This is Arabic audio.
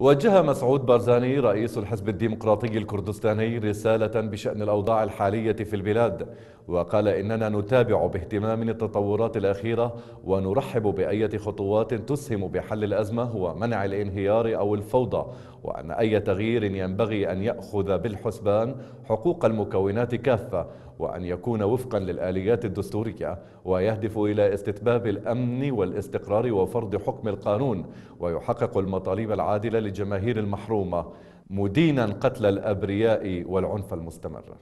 وجه مسعود بارزاني رئيس الحزب الديمقراطي الكردستاني رسالة بشأن الأوضاع الحالية في البلاد وقال إننا نتابع باهتمام التطورات الأخيرة ونرحب بأية خطوات تسهم بحل الأزمة ومنع الانهيار أو الفوضى وأن أي تغيير ينبغي أن يأخذ بالحسبان حقوق المكونات كافة وأن يكون وفقا للآليات الدستورية ويهدف إلى استتباب الأمن والاستقرار وفرض حكم القانون ويحقق المطالب العادلة للجماهير المحرومة مدينا قتل الأبرياء والعنف المستمر